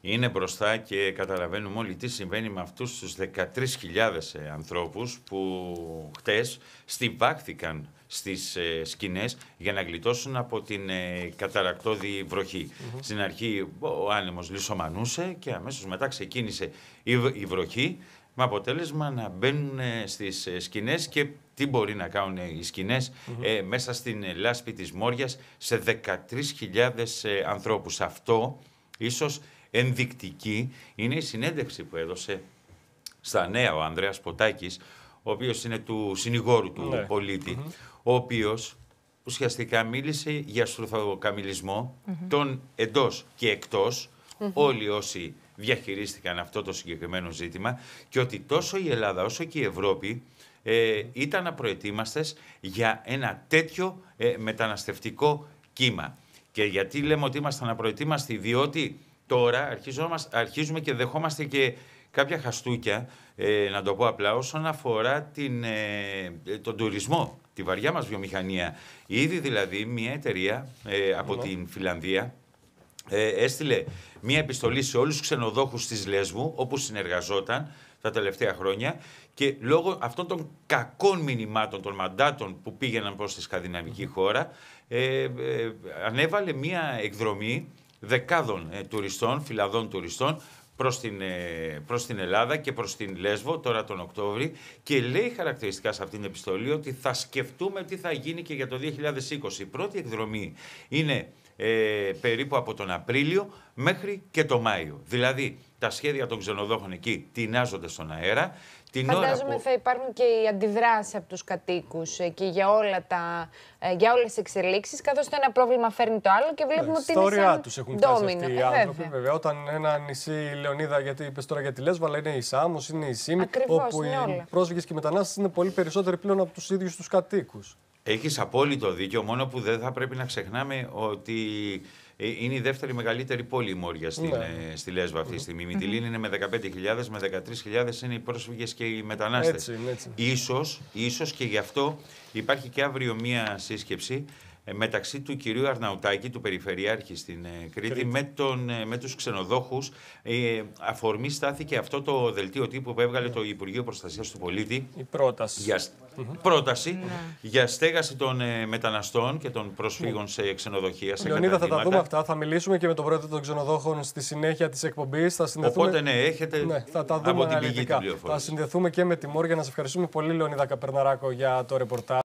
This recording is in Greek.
είναι μπροστά και καταλαβαίνουμε όλοι τι συμβαίνει με αυτούς τους 13.000 ε, ανθρώπους που χτες στιβάχθηκαν στις ε, σκηνές για να γλιτώσουν από την ε, καταρακτώδη Στην αρχή ο άνεμος λισομανούσε και αμέσως μετά ξεκίνησε η, η βροχή με αποτέλεσμα να μπαίνουν στις σκηνές και τι μπορεί να κάνουν οι σκηνες μέσα στην λάσπη της Μόριας σε 13.000 ανθρώπους. Αυτό ίσως ενδεικτική είναι η συνέντευξη που έδωσε στα νέα ο Ανδρέας Ποτάκης, ο οποίος είναι του συνηγόρου του ναι. πολιτη ο οποίος ουσιαστικά μίλησε για στρουθοκαμιλισμο των εντός και εκτός, mm-hmm. όλοι όσοι διαχειρίστηκαν αυτό το συγκεκριμένο ζήτημα και ότι τόσο η Ελλάδα όσο και η Ευρώπη ε, ήταν απροετοίμαστες για ένα τέτοιο ε, μεταναστευτικό κύμα. Και γιατί λέμε ότι ήμασταν απροετοίμαστοι, διότι τώρα αρχίζουμε και δεχόμαστε και κάποια χαστούκια, ε, να το πω απλά, όσον αφορά την, ε, ε, τον τουρισμό, τη βαριά μας βιομηχανία. Ήδη δηλαδή μια εταιρεία από την Φιλανδία έστειλε μια επιστολή σε όλους τους ξενοδόχους της Λέσβου, όπου συνεργαζόταν τα τελευταία χρόνια και λόγω αυτών των κακών μηνυμάτων, των μαντάτων που πήγαιναν προς τη σκανδιναβική χώρα, ανέβαλε μια εκδρομή δεκάδων ε, τουριστών, φυλαδών τουριστών προς την, ε, προς την Ελλάδα και προς την Λέσβο τώρα τον Οκτώβρη και λέει χαρακτηριστικά σε αυτήν την επιστολή ότι θα σκεφτούμε τι θα γίνει και για το 2020. Η πρώτη εκδρομή είναι ε, περίπου από τον Απρίλιο μέχρι και τον Μάιο. Δηλαδή τα σχέδια των ξενοδόχων εκεί τεινάζονται στον αέρα. Την Φαντάζομαι που... θα υπάρχουν και οι αντιδράσεις από τους κατοίκους και για, όλα τα, ε, για όλες τις εξελίξεις. Καθώς το ένα πρόβλημα φέρνει το άλλο και ναι, βλέπουμε ναι, ότι. είναι σαν... τους έχουν φτάσει αυτοί οι άνθρωποι. βέβαια, όταν ένα νησί, η Λεωνίδα, γιατί είπες τώρα για τη Λέσβα, αλλά είναι η Σάμος, είναι η Σίμη. όπου οι όλα. πρόσφυγες και οι μετανάστες είναι πολύ περισσότεροι πλέον από τους ίδιους τους κατοίκους. Έχεις απόλυτο δίκιο, μόνο που δεν θα πρέπει να ξεχνάμε ότι ε, είναι η δεύτερη μεγαλύτερη πόλη η Μόρια στην, ναι. ε, στη Λέσβο αυτή τη στιγμή. Η Μιτιλίνη είναι με 15.000, με 13.000 είναι οι πρόσφυγες και οι μετανάστες. Ίσως, ίσως και γι' αυτό υπάρχει και αύριο μία σύσκεψη ε, μεταξύ του κυρίου Αρναουτάκη, του Περιφερειάρχη στην ε, Κρήτη, Με, τον, ε, με τους ξενοδόχους. Ε, αφορμή στάθηκε αυτό το δελτίο τύπου που έβγαλε ναι. το Υπουργείο Προστασίας του Πολίτη. Η πρόταση. Για, mm πρόταση ναι. για στέγαση των μεταναστών και των προσφύγων ναι. σε ξενοδοχεία. Σε Λεωνίδα, θα τα δούμε αυτά. Θα μιλήσουμε και με τον πρόεδρο των ξενοδόχων στη συνέχεια της εκπομπής. Θα συνδεθούμε... Οπότε ναι, έχετε θα τα δούμε από την πηγή Θα συνδεθούμε και με τη Μόρια. Να σας ευχαριστούμε πολύ Λεωνίδα Καπερναράκο για το ρεπορτάζ.